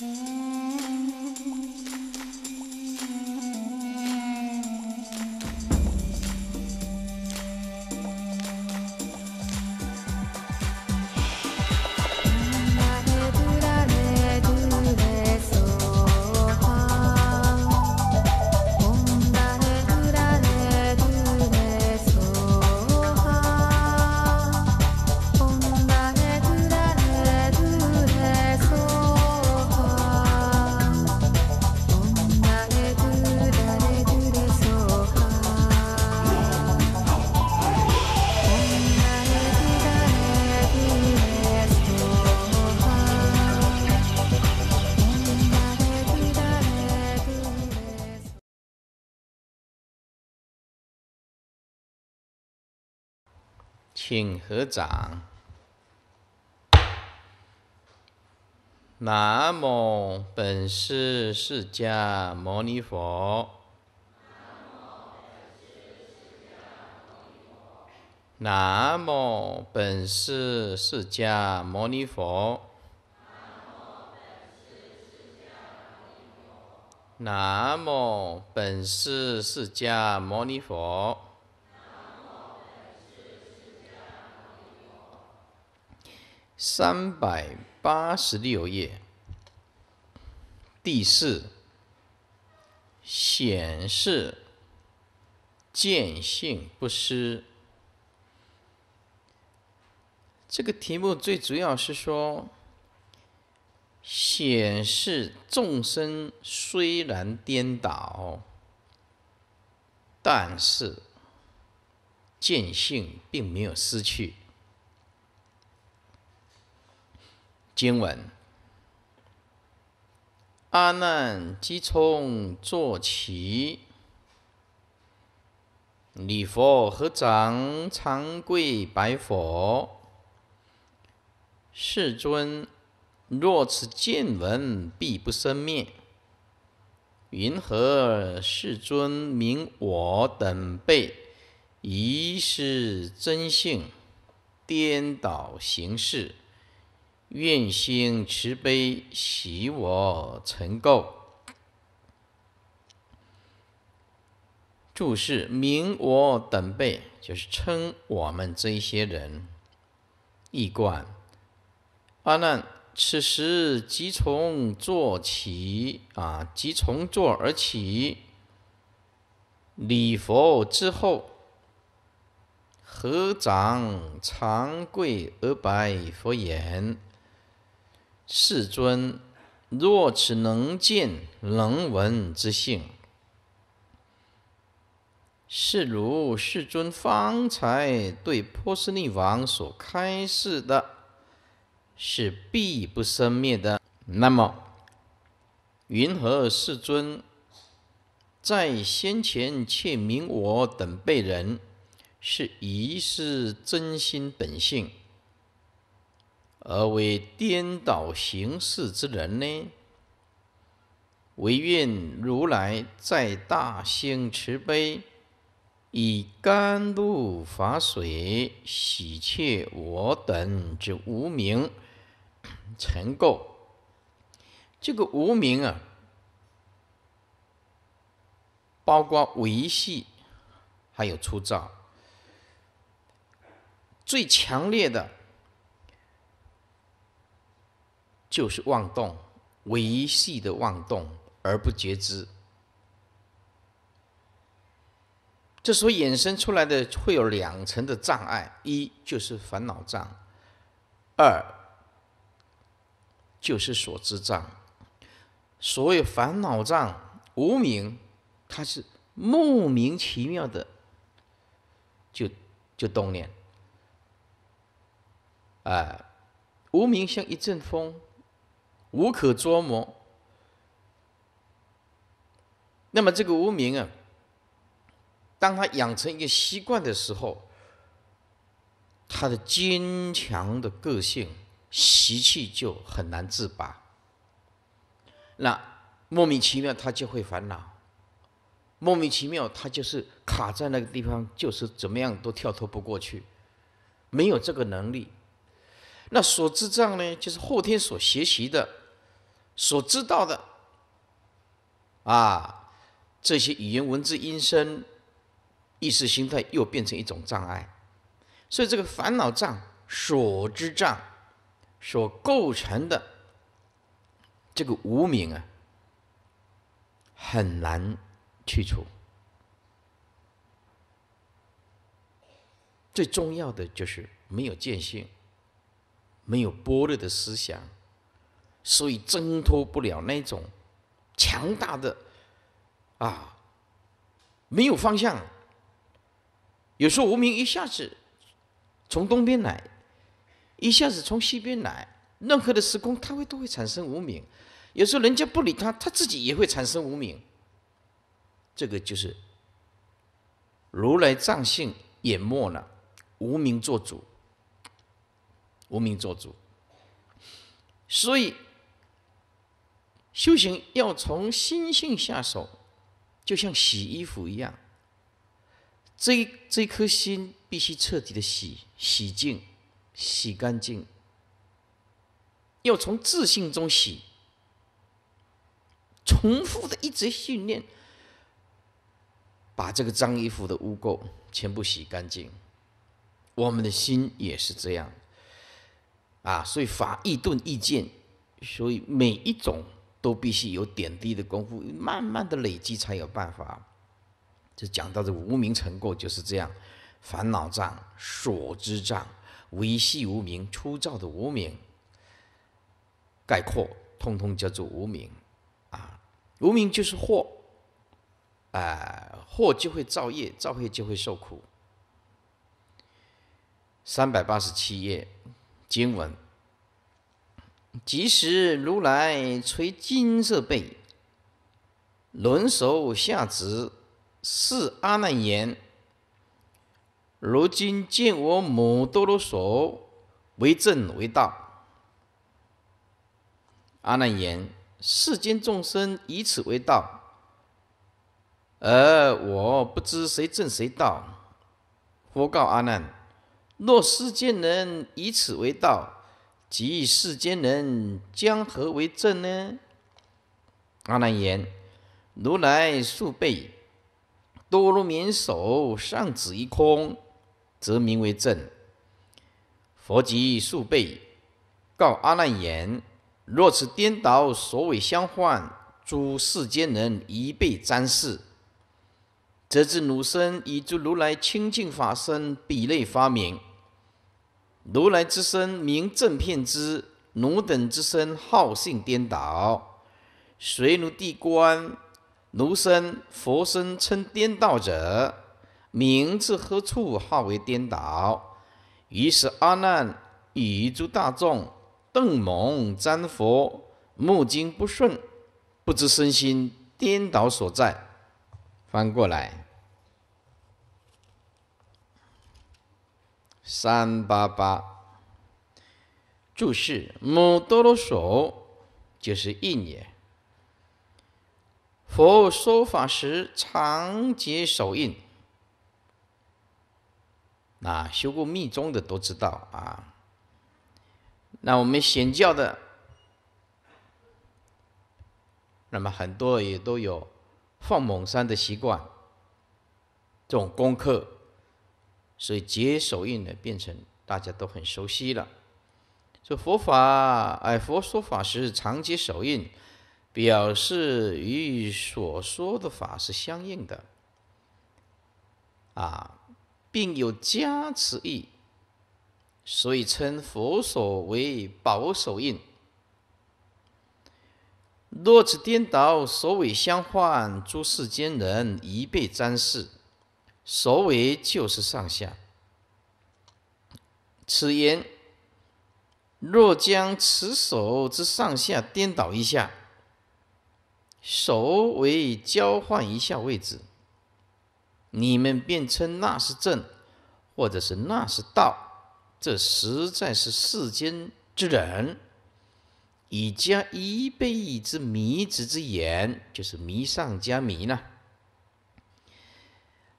Mm. 请合掌。南无本师释迦牟尼佛。南无本师释迦牟尼佛。南无本师释迦牟尼佛。三百八十六页，第四显示见性不失。这个题目最主要是说，显示众生虽然颠倒，但是见性并没有失去。经文：阿难即从坐起，礼佛合掌，长跪白佛：“世尊，若此见闻，必不生灭。云何世尊明我等辈，疑是真性，颠倒行事？”愿心慈悲，喜我成垢。注释：名我等辈，就是称我们这些人。一观，阿难，此时即从坐起，啊，即从坐而起，礼佛之后，合掌长跪而拜佛言。世尊，若此能见能闻之性，是如世尊方才对波斯匿王所开示的，是必不生灭的。那么，云何世尊在先前切明我等辈人是疑失真心本性？而为颠倒行事之人呢？唯愿如来再大兴慈悲，以甘露法水洗去我等之无名，成垢。这个无名啊，包括维系还有粗糙，最强烈的。就是妄动，微细的妄动而不觉知，这时候衍生出来的会有两层的障碍：一就是烦恼障，二就是所知障。所谓烦恼障，无明，它是莫名其妙的就就动念，啊，无明像一阵风。无可捉摸。那么这个无名啊，当他养成一个习惯的时候，他的坚强的个性习气就很难自拔。那莫名其妙他就会烦恼，莫名其妙他就是卡在那个地方，就是怎么样都跳脱不过去，没有这个能力。那所智障呢，就是后天所学习的。所知道的，啊，这些语言文字音声，意识形态又变成一种障碍，所以这个烦恼障、所知障所构成的这个无明啊，很难去除。最重要的就是没有见性，没有波若的思想。所以挣脱不了那种强大的啊，没有方向。有时候无名一下子从东边来，一下子从西边来，任何的时空，它会都会产生无名。有时候人家不理他，他自己也会产生无名。这个就是如来藏性淹没了，无名做主，无名做主，所以。修行要从心性下手，就像洗衣服一样，这这颗心必须彻底的洗、洗净、洗干净。要从自信中洗，重复的一直训练，把这个脏衣服的污垢全部洗干净。我们的心也是这样，啊，所以法易钝易见，所以每一种。都必须有点滴的功夫，慢慢的累积才有办法。就讲到这个无名成过就是这样，烦恼障、所知障、维系无名、粗躁的无名，概括通通叫做无名啊。无名就是祸，啊，祸就会造业，造业就会受苦。三百八十七页经文。即时如来垂金色背，轮手下指，是阿难言：“如今见我母多罗索为正为道。”阿难言：“世间众生以此为道，而我不知谁正谁道。”佛告阿难：“若世间人以此为道，即世间人将何为正呢？阿难言：如来数倍多如绵手，上指一空，则名为正。佛即数倍告阿难言：若此颠倒所谓相幻，诸世间人一倍沾视，则知汝身以诸如来清净法身比类发明。如来之身名正片之，奴等之身好性颠倒，随奴地观，奴身佛身称颠倒者，名至何处号为颠倒？于是阿难与诸大众邓蒙瞻佛，目睛不顺，不知身心颠倒所在。翻过来。三八八注释：摩多罗手就是印也。佛说法时常结手印，那修过密宗的都知道啊。那我们显教的，那么很多也都有放蒙山的习惯，这种功课。所以结手印呢，变成大家都很熟悉了。这佛法，哎，佛说法时常结手印，表示与所说的法是相应的，啊，并有加持意，所以称佛所为宝手印。若此颠倒，所为相幻，诸世间人宜被沾视。首尾就是上下。此言若将此手之上下颠倒一下，首尾交换一下位置，你们便称那是正，或者是那是道。这实在是世间之人以加一倍之迷子之言，就是迷上加迷了。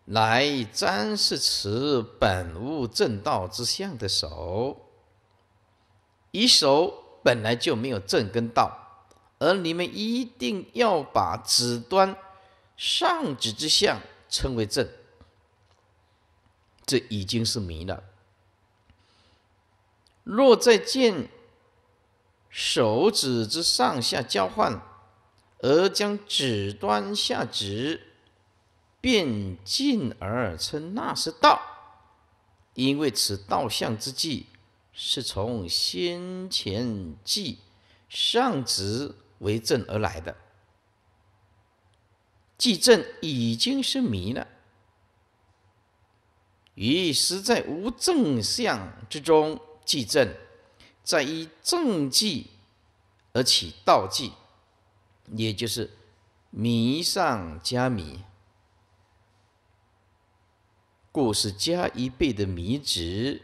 来瞻是持本物正道之相的手，以手本来就没有正跟道，而你们一定要把指端上指之相称为正，这已经是迷了。若再见手指之上下交换，而将指端下指。便进而称那是道，因为此道相之际，是从先前迹上执为正而来的，既正已经是迷了，于实在无正相之中即正，在以正迹而起道迹，也就是迷上加迷。故是加一倍的迷值。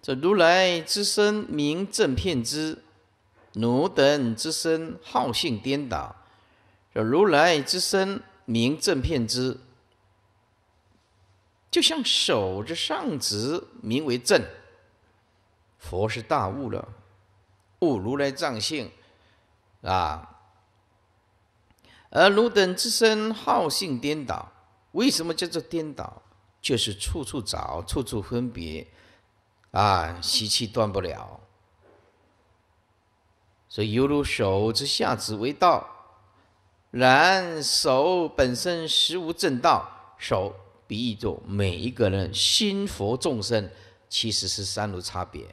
这如来之身名正片之，奴等之身好性颠倒。这如来之身名正片之，就像手之上指名为正，佛是大悟了，悟如来藏性啊。而汝等之身好性颠倒。为什么叫做颠倒？就是处处找，处处分别，啊，习气断不了。所以犹如手之下指为道，然手本身实无正道。手比喻作每一个人心佛众生，其实是三如差别。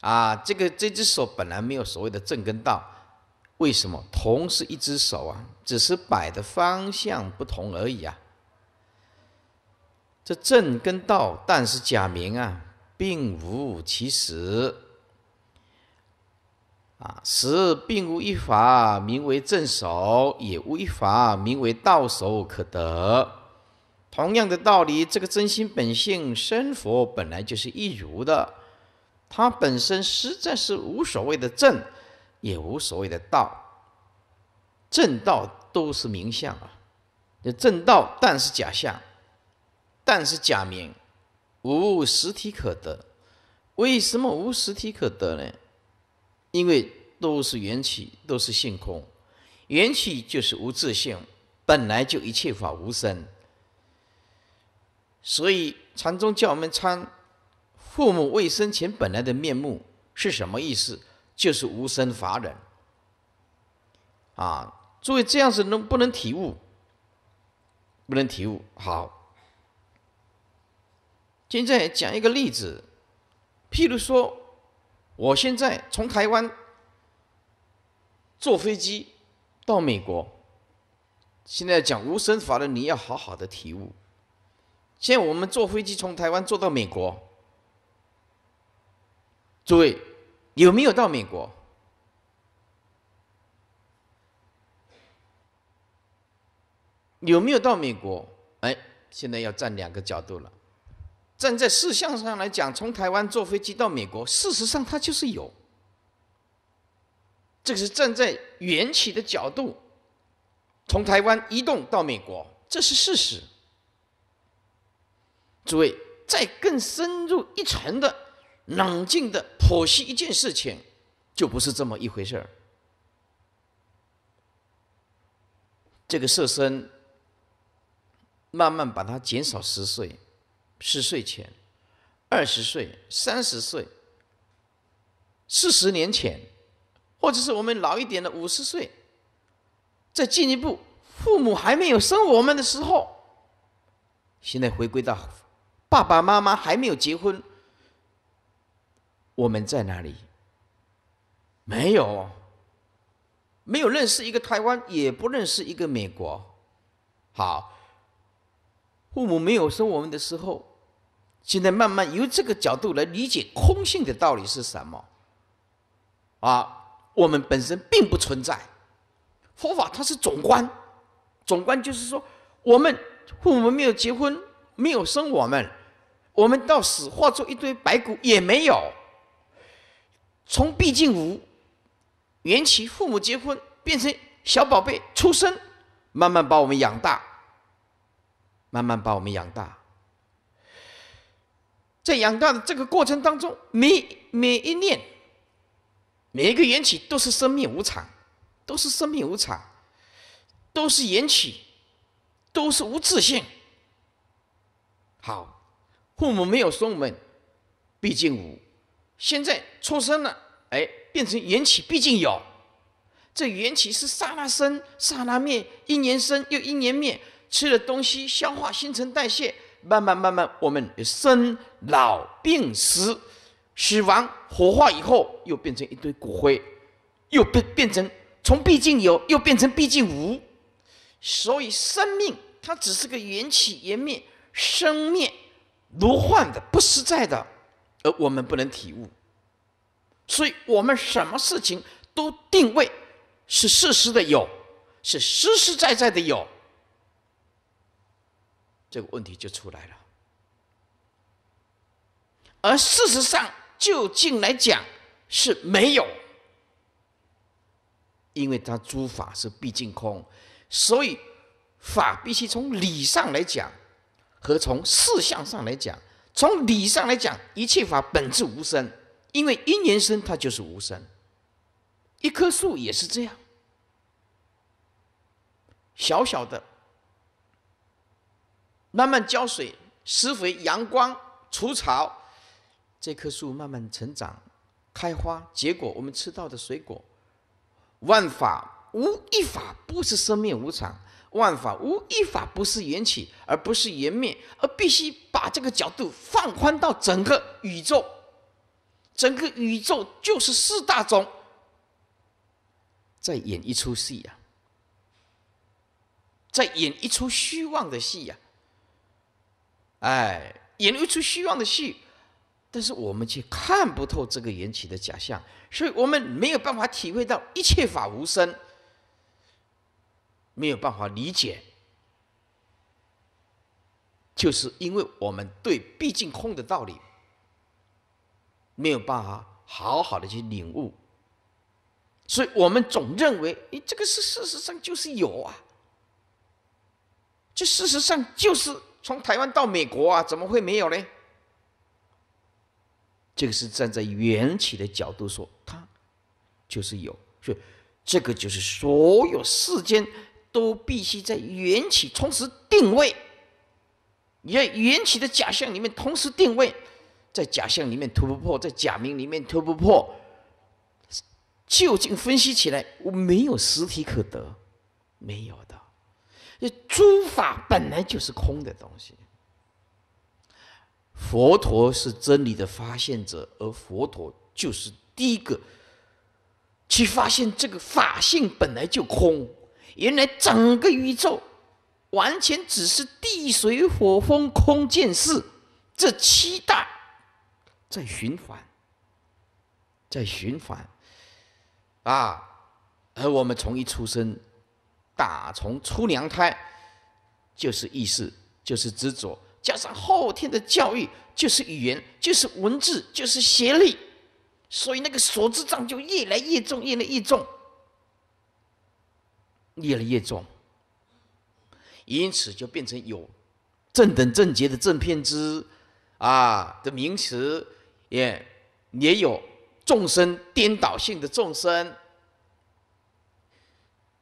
啊，这个这只手本来没有所谓的正跟道，为什么同是一只手啊？只是摆的方向不同而已啊。这正跟道，但是假名啊，并无其实啊，实并无一法名为正手，也无一法名为道手可得。同样的道理，这个真心本性生佛本来就是一如的，它本身实在是无所谓的正，也无所谓的道，正道都是名相啊，这正道但是假相。但是假名，无实体可得。为什么无实体可得呢？因为都是缘起，都是性空。缘起就是无自性，本来就一切法无生。所以禅宗叫我们参“父母未生前本来的面目”是什么意思？就是无生法忍。啊，诸位这样子能不能体悟？不能体悟，好。现在讲一个例子，譬如说，我现在从台湾坐飞机到美国。现在讲无神法的，你要好好的体悟。现在我们坐飞机从台湾坐到美国，诸位有没有到美国？有没有到美国？哎，现在要站两个角度了。站在事项上来讲，从台湾坐飞机到美国，事实上它就是有。这个是站在缘起的角度，从台湾移动到美国，这是事实。诸位，再更深入一层的冷静的剖析一件事情，就不是这么一回事儿。这个色身，慢慢把它减少十岁。十岁前，二十岁、三十岁、四十年前，或者是我们老一点的五十岁，再进一步，父母还没有生我们的时候，现在回归到爸爸妈妈还没有结婚，我们在哪里？没有，没有认识一个台湾，也不认识一个美国。好，父母没有生我们的时候。现在慢慢由这个角度来理解空性的道理是什么？啊，我们本身并不存在。佛法它是总观，总观就是说，我们父母没有结婚，没有生我们，我们到死化作一堆白骨也没有。从毕竟无缘起，父母结婚变成小宝贝出生，慢慢把我们养大，慢慢把我们养大。在养大的这个过程当中，每每一念、每一个缘起，都是生命无常，都是生命无常，都是缘起，都是无自性。好，父母没有送我们，毕竟无；现在出生了，哎，变成缘起，毕竟有。这缘起是刹那生、刹那灭，一年生又一年灭，吃的东西，消化、新陈代谢。慢慢慢慢，我们生老病死，死亡火化以后又变成一堆骨灰，又变变成从毕竟有又变成毕竟无，所以生命它只是个缘起缘灭，生灭如幻的不实在的，而我们不能体悟，所以我们什么事情都定位是事实的有，是实实在在的有。这个问题就出来了，而事实上，究竟来讲是没有，因为他诸法是毕竟空，所以法必须从理上来讲，和从事相上来讲。从理上来讲，一切法本质无生，因为一缘生它就是无生，一棵树也是这样，小小的。慢慢浇水、施肥、阳光、除草，这棵树慢慢成长、开花、结果。我们吃到的水果，万法无一法不是生命无常，万法无一法不是缘起，而不是缘灭，而必须把这个角度放宽到整个宇宙。整个宇宙就是四大种，在演一出戏呀，在演一出虚妄的戏呀。哎，演了一出虚妄的戏，但是我们却看不透这个缘起的假象，所以我们没有办法体会到一切法无生，没有办法理解，就是因为我们对毕竟空的道理没有办法好好的去领悟，所以我们总认为，哎，这个是事实上就是有啊，这事实上就是。从台湾到美国啊，怎么会没有呢？这个是站在缘起的角度说，它就是有，所以这个就是所有世间都必须在缘起同时定位。你在缘起的假象里面同时定位，在假象里面突破，在假名里面突破，究竟分析起来，我没有实体可得，没有的。这诸法本来就是空的东西。佛陀是真理的发现者，而佛陀就是第一个去发现这个法性本来就空。原来整个宇宙完全只是地水火风空见识这七大在循环，在循环，啊！而我们从一出生。打从出娘胎就是意识，就是执着，加上后天的教育，就是语言，就是文字，就是学历，所以那个所知障就越来越重，越来越重，越来越重，因此就变成有正等正觉的正偏知啊的名词，也也有众生颠倒性的众生。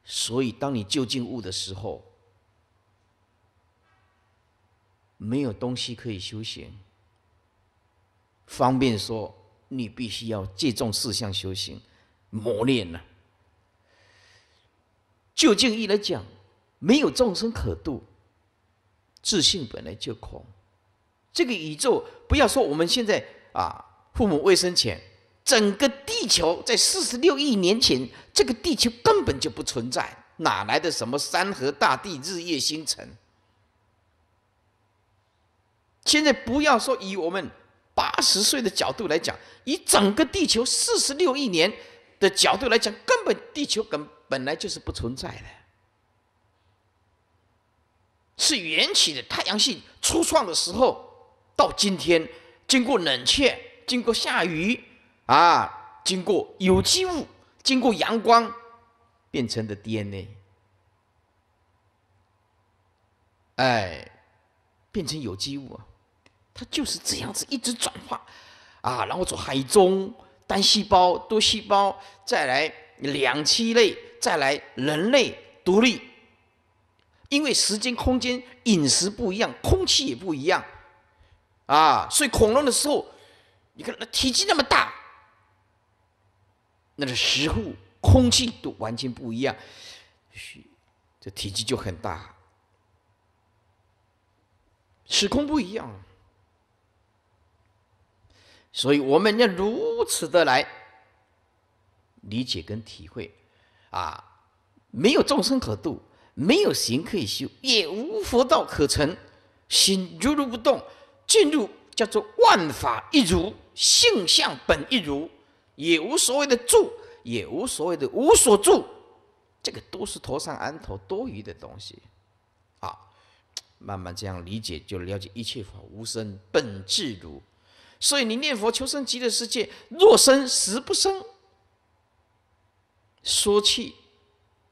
所以，当你就近悟的时候，没有东西可以修行，方便说，你必须要借重四项修行，磨练呢。就近义来讲，没有众生可度，自信本来就空。这个宇宙，不要说我们现在啊，父母未生前。整个地球在四十六亿年前，这个地球根本就不存在，哪来的什么山河大地、日夜星辰？现在不要说以我们八十岁的角度来讲，以整个地球四十六亿年的角度来讲，根本地球根本来就是不存在的，是缘起的太阳系初创的时候到今天，经过冷却，经过下雨。啊，经过有机物，经过阳光，变成的 DNA，哎，变成有机物，啊，它就是这样子一直转化，啊，然后从海中单细胞、多细胞，再来两栖类，再来人类独立，因为时间、空间、饮食不一样，空气也不一样，啊，所以恐龙的时候，你看那体积那么大。那个时、空、空气都完全不一样，这体积就很大，时空不一样，所以我们要如此的来理解跟体会，啊，没有众生可度，没有行可以修，也无佛道可成，心如如不动，进入叫做万法一如，性相本一如。也无所谓的住，也无所谓的无所住，这个都是头上安头多余的东西，啊，慢慢这样理解就了解一切法无生本自如。所以你念佛求生极乐世界，若生实不生。说去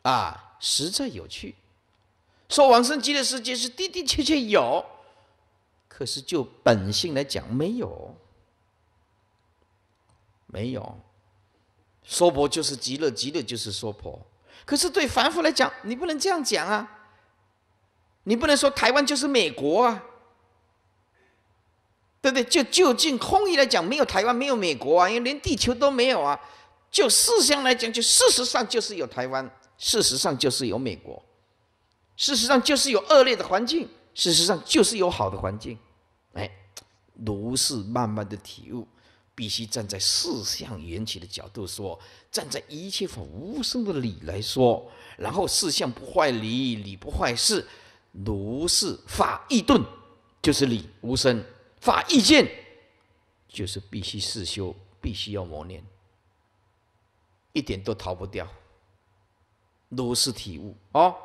啊，实在有趣。说往生极乐世界是的的确确有，可是就本性来讲没有。没有，娑婆就是极乐，极乐就是娑婆。可是对凡夫来讲，你不能这样讲啊，你不能说台湾就是美国啊，对不对？就就近空义来讲，没有台湾，没有美国啊，因为连地球都没有啊。就事相来讲，就事实上就是有台湾，事实上就是有美国，事实上就是有恶劣的环境，事实上就是有好的环境。哎，如是慢慢的体悟。必须站在四相缘起的角度说，站在一切法无生的理来说，然后四相不坏理，理不坏事，如是法意顿，就是理无生，法意见，就是必须试修，必须要磨练，一点都逃不掉，如是体悟哦。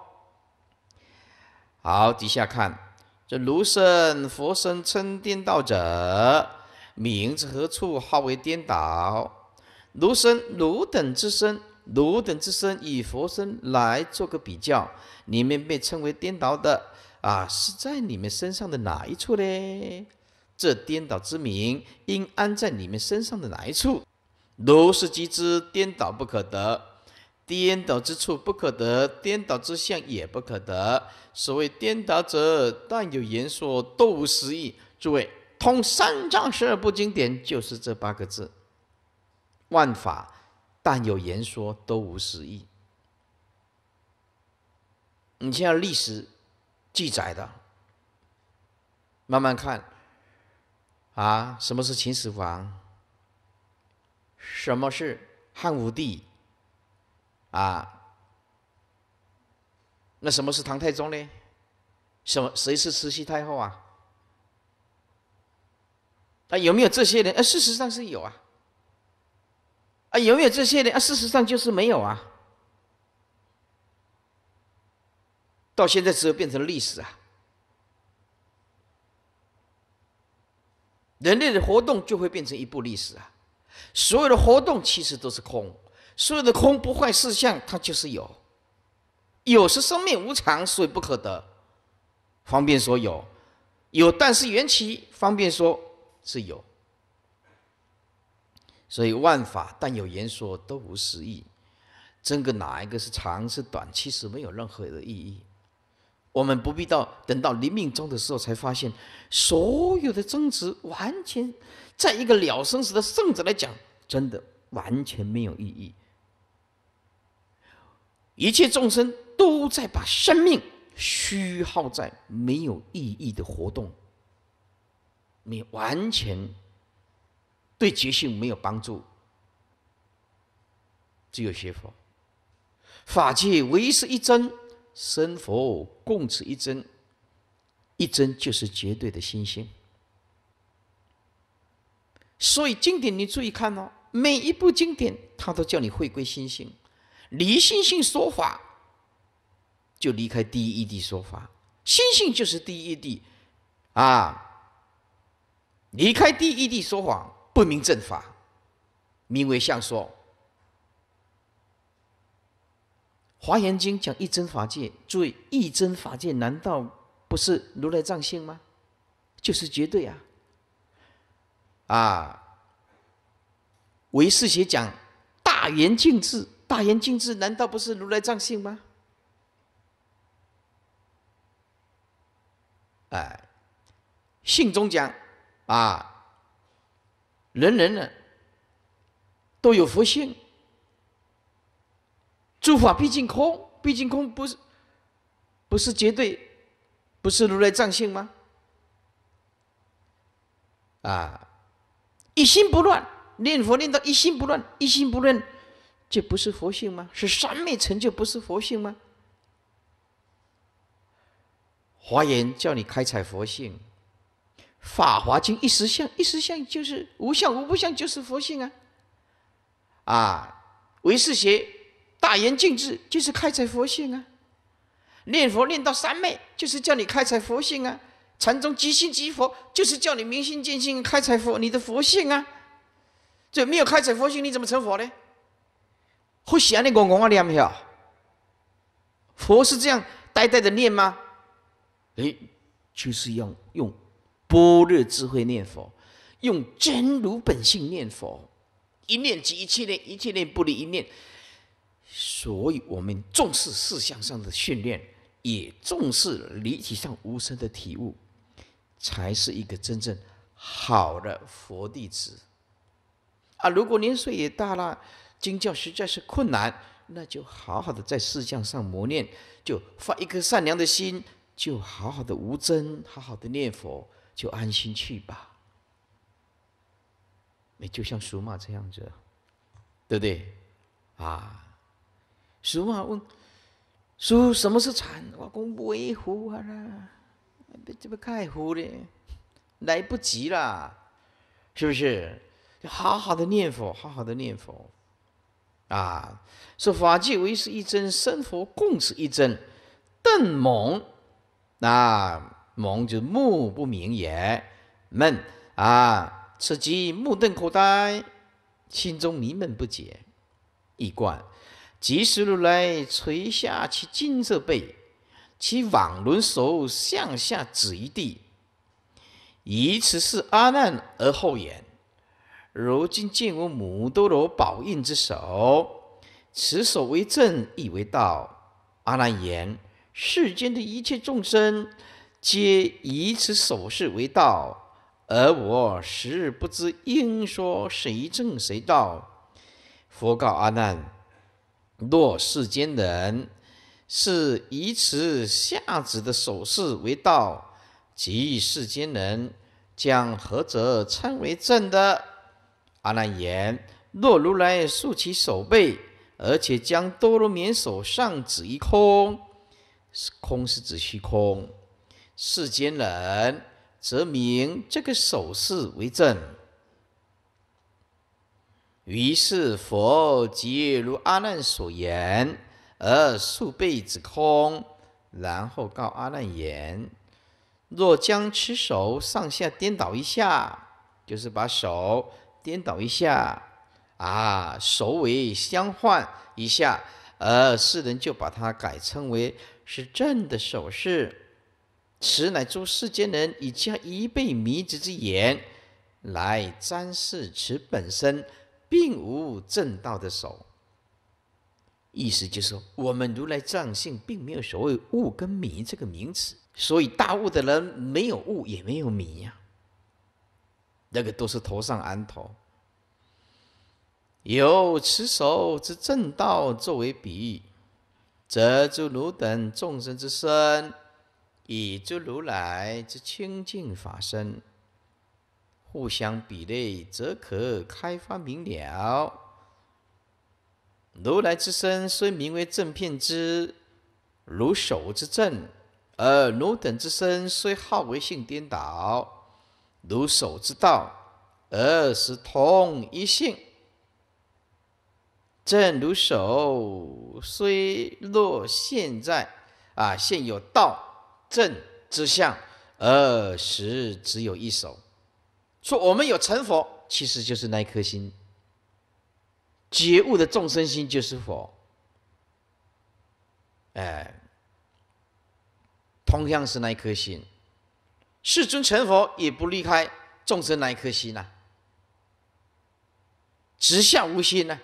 好，底下看这如是，佛生称颠倒者。名字何处号为颠倒？如生汝等之身、汝等之身，以佛身来做个比较，你们被称为颠倒的啊，是在你们身上的哪一处嘞？这颠倒之名应安在你们身上的哪一处？如是即知颠倒不可得，颠倒之处不可得，颠倒之相也不可得。所谓颠倒者，但有言说，都无实意。诸位。通三藏十二部经典，就是这八个字：万法但有言说，都无实意。你像历史记载的，慢慢看。啊，什么是秦始皇？什么是汉武帝？啊，那什么是唐太宗呢？什么？谁是慈禧太后啊？啊，有没有这些人？啊，事实上是有啊。啊，有没有这些人？啊，事实上就是没有啊。到现在只有变成历史啊。人类的活动就会变成一部历史啊。所有的活动其实都是空，所有的空不坏事项，它就是有。有时生命无常，所以不可得。方便说有，有但是缘起，方便说。是有，所以万法但有言说，都无实意，争个哪一个是长是短？其实没有任何的意义。我们不必到等到临命终的时候才发现，所有的争执完全，在一个了生死的圣者来讲，真的完全没有意义。一切众生都在把生命虚耗在没有意义的活动。你完全对觉性没有帮助，只有学佛，法界唯是一真，生佛共此一真，一真就是绝对的心性。所以经典你注意看哦，每一部经典他都叫你回归心性，离心性说法就离开第一义地说法，心性就是第一义谛，啊。离开第一地说谎，不明正法，名为相说。华严经讲一真法界，注意一真法界难道不是如来藏性吗？就是绝对啊！啊，唯识学讲大圆净智，大圆净智难道不是如来藏性吗？哎，信中讲。啊，人人呢都有佛性，诸法毕竟空，毕竟空不是不是绝对，不是如来藏性吗？啊，一心不乱，念佛念到一心不乱，一心不乱，这不是佛性吗？是三昧成就，不是佛性吗？华严叫你开采佛性。法华经一时相，一时相就是无相无不相，就是佛性啊！啊，唯识学大言尽智就是开采佛性啊！念佛念到三昧，就是叫你开采佛性啊！禅宗即心即佛，就是叫你明心见性，开采佛你的佛性啊！这没有开采佛性，你怎么成佛呢？佛想你看看啊，念不佛是这样呆呆的念吗？哎，就是要用。般若智慧念佛，用真如本性念佛，一念即一切念，一切念不离一念。所以，我们重视事相上的训练，也重视离体上无声的体悟，才是一个真正好的佛弟子。啊，如果年岁也大了，经教实在是困难，那就好好的在事相上磨练，就发一颗善良的心，就好好的无争，好好的念佛。就安心去吧，你就像属马这样子，对不对？啊，属马问叔什么是禅？我讲买壶啊，别这么开壶的，来不及了，是不是？好好的念佛，好好的念佛，啊！说法界唯是一真，生佛共是一真，邓猛啊！蒙就目不明也，闷啊！此即目瞪口呆，心中迷闷不解。一观，即时如来垂下其金色背，其网轮手向下指一地，以此是阿难而后言：如今见我母多罗宝印之手，此手为正亦为道。阿难言：世间的一切众生。皆以此手势为道，而我时不知应说谁正谁道。佛告阿难：若世间人是以此下旨的手势为道，即世间人将何者称为正的？阿难言：若如来竖起手背，而且将多罗绵手上指一空，是空是指虚空。世间人则明这个手势为正，于是佛即如阿难所言，而数倍子空，然后告阿难言：若将持手上下颠倒一下，就是把手颠倒一下啊，首尾相换一下，而世人就把它改称为是正的手势。此乃诸世间人以加一倍迷之之言来瞻视此本身并无正道的手。意思就是说，我们如来藏性并没有所谓悟跟迷这个名词，所以大悟的人没有悟，也没有迷呀。那个都是头上安头，有此手之正道作为比喻，则诸汝等众生之身。以诸如来之清净法身互相比类，则可开发明了。如来之身虽名为正片之如手之正，而汝等之身虽好为性颠倒，如手之道，而是同一性。正如手虽若现在啊，现有道。正之相，而实只有一手。说我们有成佛，其实就是那一颗心，觉悟的众生心就是佛。哎，同样是那一颗心，世尊成佛也不离开众生那一颗心呐，直向无心呢。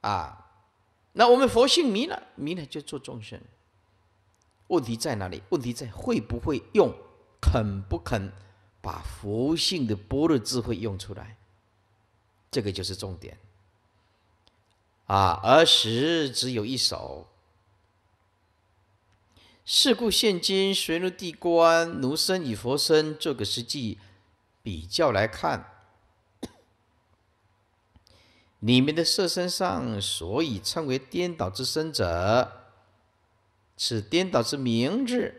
啊，那我们佛性迷了，迷了就做众生。问题在哪里？问题在会不会用，肯不肯把佛性的般若智慧用出来，这个就是重点。啊，儿时只有一首。是故，现今随奴地官，奴身与佛身做个实际比较来看，你们的色身上，所以称为颠倒之身者。此颠倒之名字，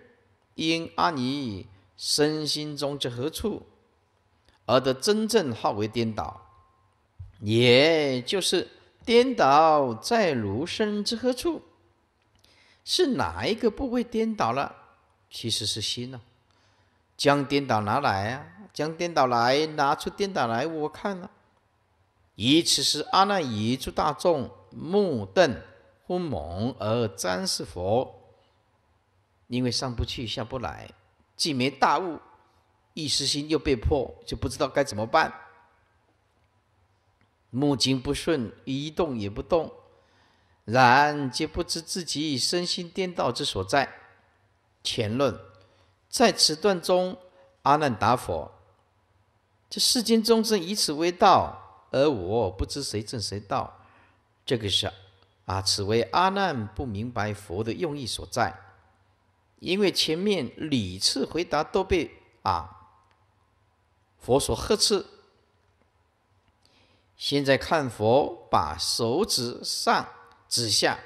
因阿尼身心中之何处，而得真正号为颠倒，也就是颠倒在如身之何处，是哪一个部位颠倒了？其实是心呢，将颠倒拿来啊！将颠倒来，拿出颠倒来，我看了。以此时阿难以诸大众目瞪昏蒙而瞻视佛。因为上不去，下不来，既没大悟，一时心又被迫，就不知道该怎么办。目睛不顺，一动也不动，然皆不知自己身心颠倒之所在。前论在此段中，阿难答佛：这世间众生以此为道，而我不知谁正谁道。这个是啊，此为阿难不明白佛的用意所在。因为前面屡次回答都被啊佛所呵斥，现在看佛把手指上指下，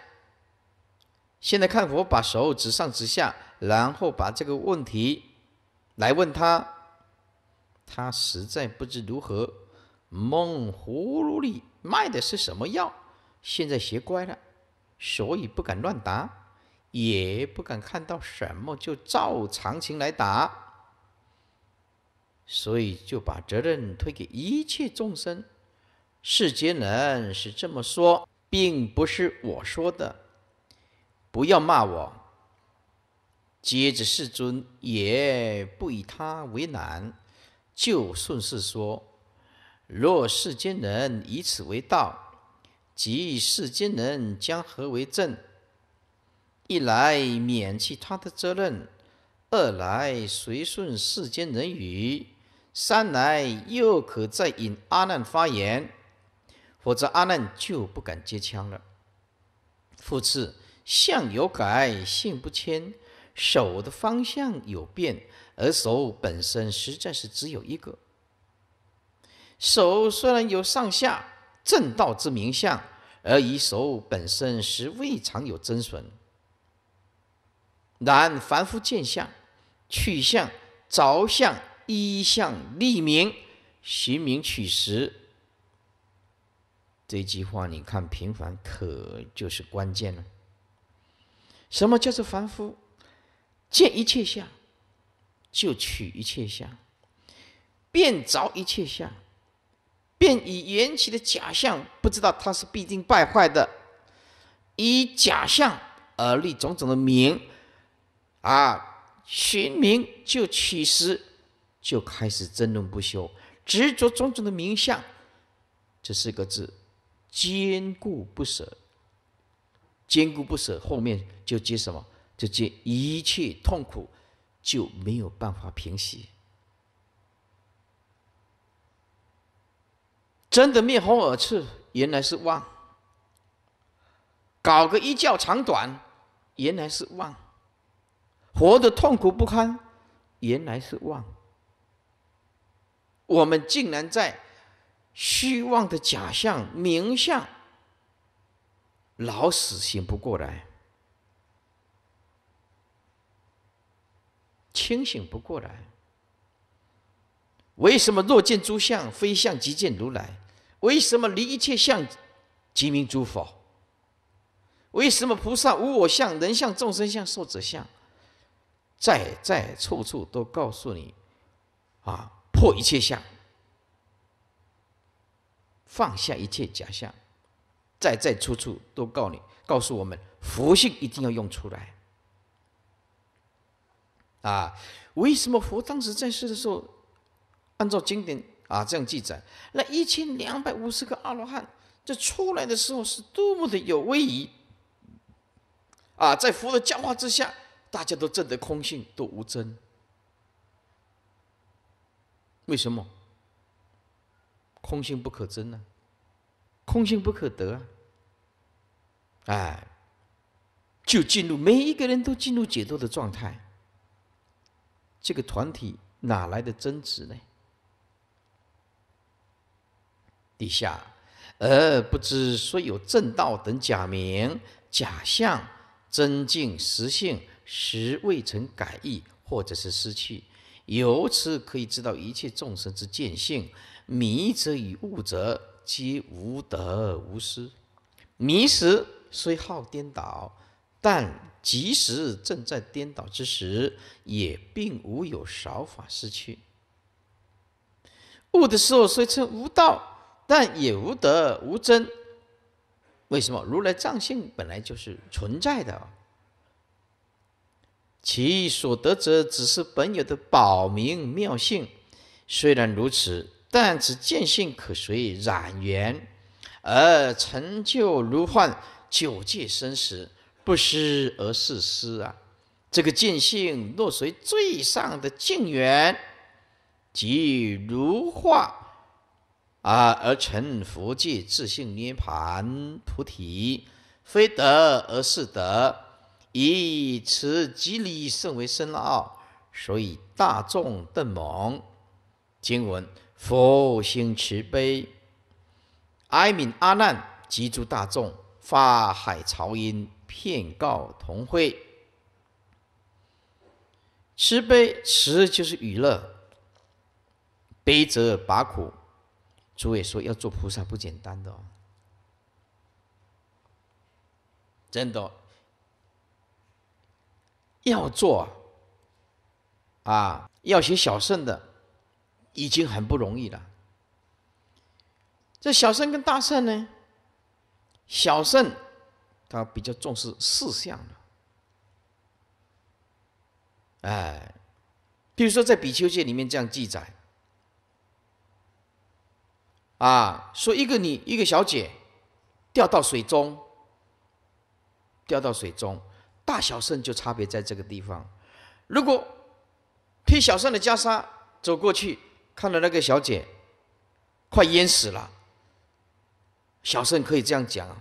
现在看佛把手指上指下，然后把这个问题来问他，他实在不知如何，梦葫芦里卖的是什么药，现在学乖了，所以不敢乱答。也不敢看到什么，就照常情来打。所以就把责任推给一切众生。世间人是这么说，并不是我说的，不要骂我。接着世尊也不以他为难，就顺势说：若世间人以此为道，即世间人将何为正？一来免去他的责任，二来随顺世间人语，三来又可再引阿难发言，否则阿难就不敢接枪了。复次，相有改，性不迁；手的方向有变，而手本身实在是只有一个。手虽然有上下正道之名相，而以手本身实未尝有增损。然凡夫见相，取相着相依相立名寻名取实。这句话你看平凡可就是关键了。什么叫做凡夫？见一切相就取一切相，便着一切相，便以缘起的假象，不知道它是必定败坏的，以假象而立种种的名。啊，寻名就起时，就开始争论不休，执着种种的名相，这四个字，坚固不舍。坚固不舍，后面就接什么？就接一切痛苦就没有办法平息。真的面红耳赤，原来是妄；搞个一较长短，原来是妄。活得痛苦不堪，原来是妄。我们竟然在虚妄的假象、名相，老死醒不过来，清醒不过来。为什么若见诸相，非相即见如来？为什么离一切相，即名诸佛？为什么菩萨无我相、人相、众生相、寿者相？在在处处都告诉你，啊，破一切相，放下一切假象，在在处处都告你，告诉我们，佛性一定要用出来。啊，为什么佛当时在世的时候，按照经典啊这样记载，那一千两百五十个阿罗汉在出来的时候是多么的有威仪，啊，在佛的教化之下。大家都证得空性，都无真。为什么？空性不可争呢？空性不可得啊！哎，就进入每一个人都进入解脱的状态。这个团体哪来的争执呢？底下，而不知所有正道等假名、假象、真境实性。时未曾改意，或者是失去，由此可以知道一切众生之见性。迷则与悟者皆无得无失。迷时虽好颠倒，但即使正在颠倒之时，也并无有少法失去。悟的时候虽称无道，但也无得无真。为什么？如来藏性本来就是存在的。其所得者，只是本有的保明妙性。虽然如此，但此见性可随染缘而成就，如幻九界生死，不失而是失啊。这个见性若随最上的净缘即如化啊而成佛界自性涅盘菩提，非得而是得。以此吉利甚为深奥，所以大众邓蒙经闻。佛行慈悲，哀悯阿难及诸大众，法海潮音，骗告同会。慈悲慈就是娱乐，悲则拔苦。诸位说要做菩萨不简单的哦，真的。要做啊，要写小圣的，已经很不容易了。这小圣跟大圣呢，小圣他比较重视四项哎，比如说在比丘戒里面这样记载：啊，说一个女一个小姐掉到水中，掉到水中。大小圣就差别在这个地方。如果披小圣的袈裟走过去，看到那个小姐快淹死了，小圣可以这样讲，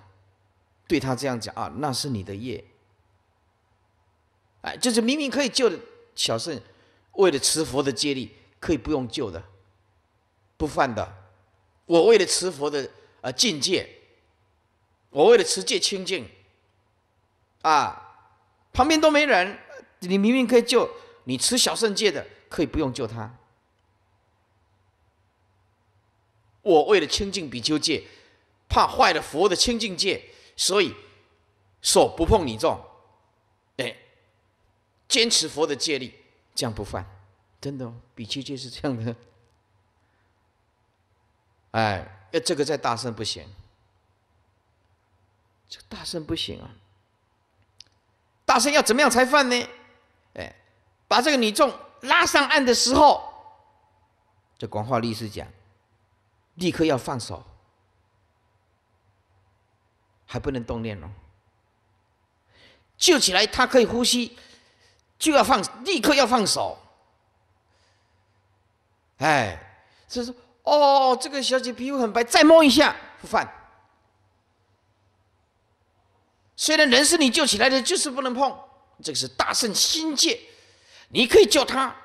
对他这样讲啊，那是你的业。哎，就是明明可以救的小圣，为了持佛的戒力，可以不用救的，不犯的。我为了持佛的呃境界，我为了持戒清净，啊。旁边都没人，你明明可以救，你持小圣戒的可以不用救他。我为了清净比丘戒，怕坏了佛的清净戒，所以手不碰你种。哎，坚持佛的戒律，这样不犯，真的哦。比丘戒是这样的，哎，这个在大圣不行，这大圣不行啊。大声要怎么样才犯呢？哎，把这个女众拉上岸的时候，这广化律师讲，立刻要放手，还不能动念哦。救起来，他可以呼吸，就要放，立刻要放手。哎，所以说，哦，这个小姐皮肤很白，再摸一下不犯。虽然人是你救起来的，就是不能碰。这个是大圣心戒，你可以救他，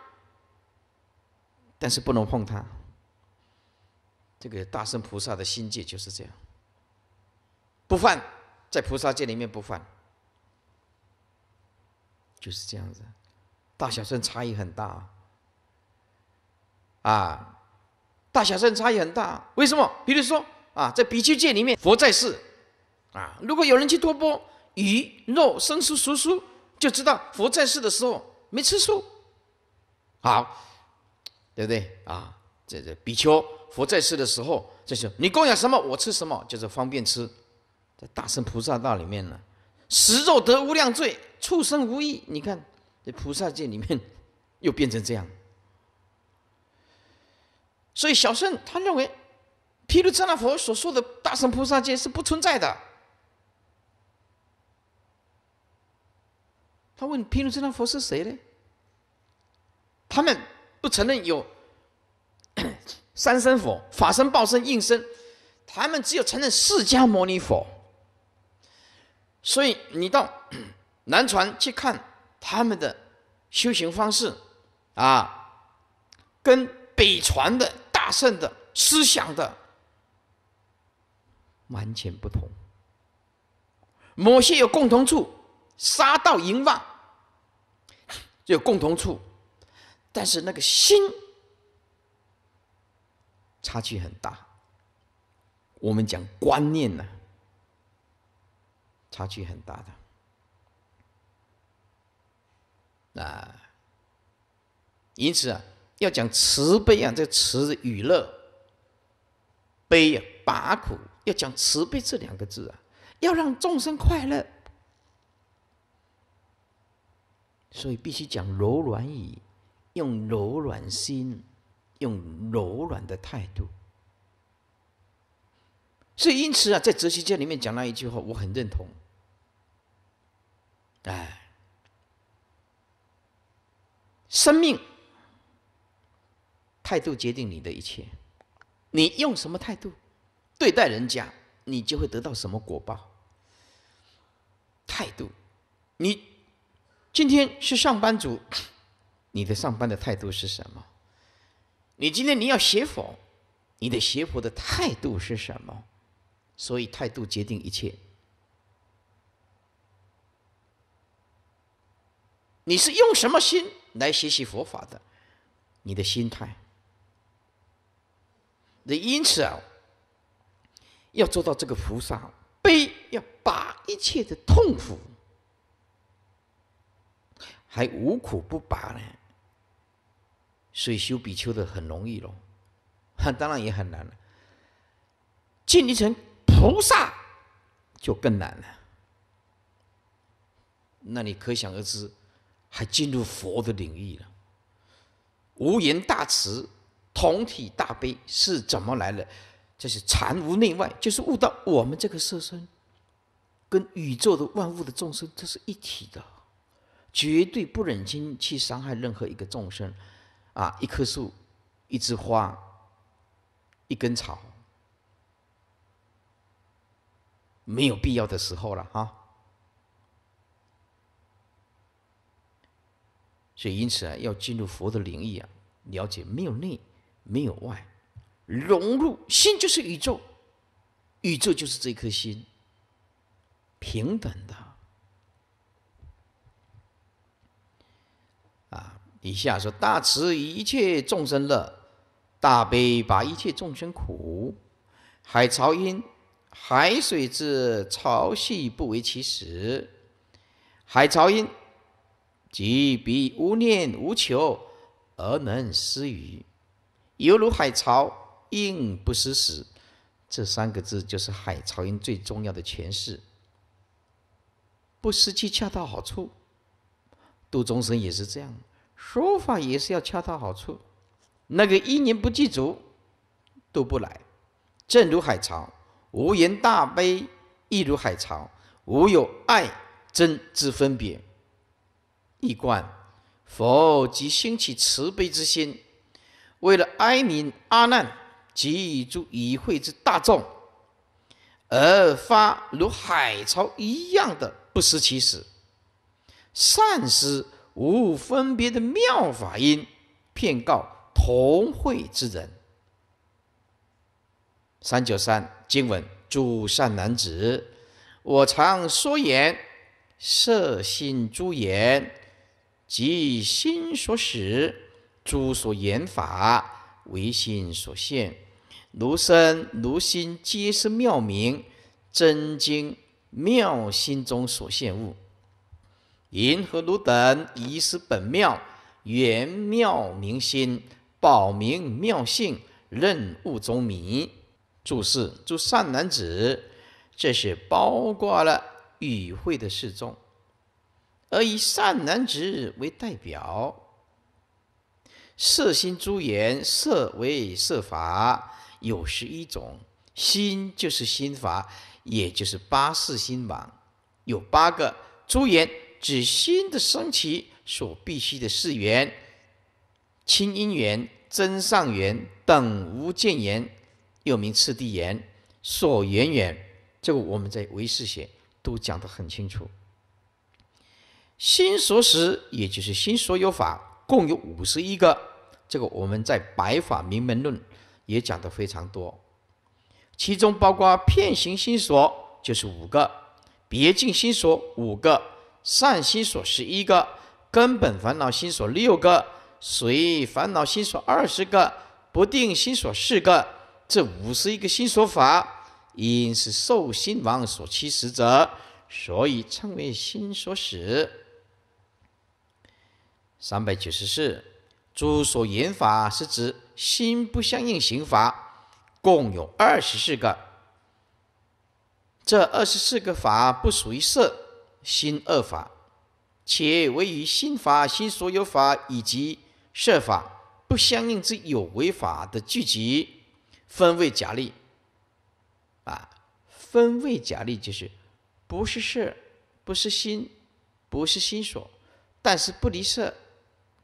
但是不能碰他。这个大圣菩萨的心戒就是这样，不犯，在菩萨界里面不犯，就是这样子。大小圣差异很大啊，大小圣差异很大，为什么？比如说啊，在比丘戒里面，佛在世。啊，如果有人去托钵，鱼肉生食熟食，就知道佛在世的时候没吃素，好，对不对啊？这这比丘，佛在世的时候，就你供养什么我吃什么，就是方便吃，在大圣菩萨道里面呢，食肉得无量罪，畜生无益。你看这菩萨界里面 又变成这样，所以小圣他认为，毗卢遮那佛所说的大圣菩萨界是不存在的。他问：“毗卢遮那佛是谁呢？”他们不承认有 三身佛、法身、报身、应身，他们只有承认释迦牟尼佛。所以你到 南传去看他们的修行方式，啊，跟北传的大圣的思想的完全不同，某些有共同处。杀盗淫妄，有共同处，但是那个心差距很大。我们讲观念呢，差距很大的啊。因此啊，要讲慈悲啊，这慈与乐，悲啊拔苦，要讲慈悲这两个字啊，要让众生快乐。所以必须讲柔软语，用柔软心，用柔软的态度。所以因此啊，在哲学家里面讲那一句话，我很认同。哎，生命态度决定你的一切，你用什么态度对待人家，你就会得到什么果报。态度，你。今天是上班族，你的上班的态度是什么？你今天你要学佛，你的学佛的态度是什么？所以态度决定一切。你是用什么心来学习佛法的？你的心态。那因此啊，要做到这个菩萨悲，要把一切的痛苦。还无苦不拔呢，所以修比丘的很容易喽，哈，当然也很难了。晋一成菩萨就更难了。那你可想而知，还进入佛的领域了。无言大慈，同体大悲是怎么来的？就是禅无内外，就是悟到我们这个色身，跟宇宙的万物的众生，这是一体的。绝对不忍心去伤害任何一个众生，啊，一棵树，一枝花，一根草，没有必要的时候了哈。所以，因此啊，要进入佛的领域啊，了解没有内，没有外，融入心就是宇宙，宇宙就是这颗心，平等的。以下说大慈一切众生乐，大悲拔一切众生苦。海潮音，海水之潮汐不为其实。海潮音即彼无念无求而能施与，犹如海潮应不施时。这三个字就是海潮音最重要的诠释。不失去恰到好处，度众生也是这样。说法也是要恰到好处，那个一年不祭祖都不来，正如海潮无言大悲亦如海潮，无有爱憎之分别。一贯佛即兴起慈悲之心，为了哀悯阿难及诸已会之大众，而发如海潮一样的不思其食，善思无分别的妙法音，骗告同会之人。三九三经文，诸善男子，我常说言：色心诸言，即心所使；诸所言法，唯心所现。如身如心，皆是妙明真经妙心中所现物。银河汝等遗失本妙？原妙明心，保明妙性，任物中迷。注释：诸善男子，这是包括了与会的示众，而以善男子为代表。色心诸缘，色为色法，有十一种；心就是心法，也就是八世心王，有八个诸缘。指心的升起所必须的四缘：清因缘、增上缘等无间缘，又名次第缘、所缘缘。这个我们在唯识写都讲得很清楚。心所识，也就是心所有法，共有五十一个。这个我们在《白法明门论》也讲的非常多，其中包括片行心所就是五个，别境心所五个。善心所十一个，根本烦恼心所六个，随烦恼心所二十个，不定心所四个，这五十一个心所法，因是受心王所驱使者，所以称为心所使。三百九十四，诸所言法是指心不相应行法，共有二十四个。这二十四个法不属于色。心二法，且位与心法、心所有法以及设法不相应之有为法的聚集，分为假立。啊，分为假立就是不是色，不是心，不是心所，但是不离色，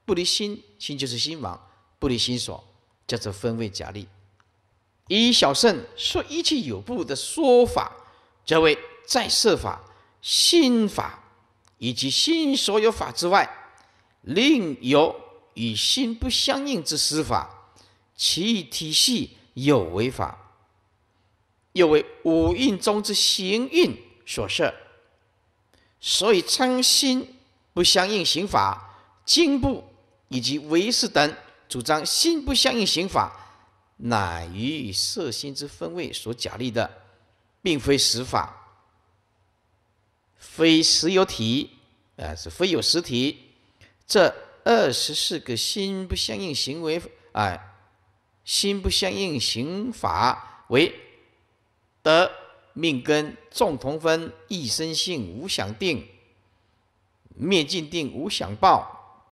不离心，心就是心王，不离心所，叫做分为假立。以小圣说一切有部的说法，则为在色法。心法以及心所有法之外，另有与心不相应之实法，其体系有为法，又为五蕴中之行蕴所设。所以称心不相应行法。经部以及唯识等主张心不相应行法，乃于色心之分位所假立的，并非实法。非实有体，啊，是非有实体。这二十四个心不相应行为，啊，心不相应行法为得命根众同分一生性无想定灭尽定无想报。